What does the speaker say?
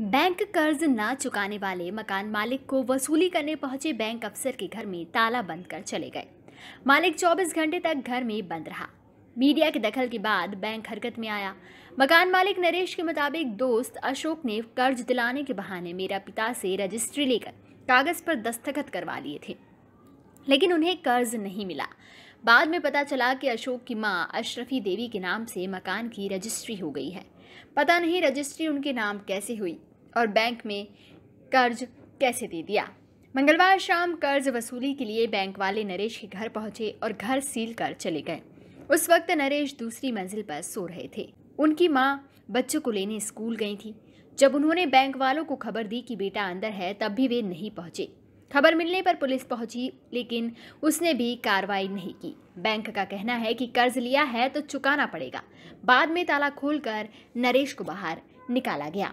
bank कर्ज न चुकाने वाले मकान मालिक को वसूली करने पहुंचे बैंक अफसर के घर में ताला बंद कर चले गए मालिक 24 घंटे तक घर में बंद रहा मीडिया के दखल के बाद बैंक हरकत में आया मकान मालिक नरेश के मुताबिक दोस्त अशोक ने कर्ज दिलाने के बहाने मेरा पिता से रजिस्ट्री लेकर कागज पर दस्तखत करवा लिए थे लेकिन उन्हें कर्ज नहीं मिला बाद में पता चला कि अशोक की माँ अशरफी देवी के नाम से मकान की रजिस्ट्री हो गई है पता नहीं रजिस्ट्री उनके नाम कैसे हुई और बैंक में कर्ज कैसे दे दिया मंगलवार शाम कर्ज वसूली के लिए बैंक वाले नरेश के घर पहुंचे और घर सील कर चले गए उस वक्त नरेश दूसरी मंजिल पर सो रहे थे उनकी माँ बच्चों को लेने स्कूल गई थी जब उन्होंने बैंक वालों को खबर दी कि बेटा अंदर है तब भी वे नहीं पहुंचे खबर मिलने पर पुलिस पहुंची लेकिन उसने भी कार्रवाई नहीं की बैंक का कहना है कि कर्ज लिया है तो चुकाना पड़ेगा बाद में ताला खोलकर नरेश को बाहर निकाला गया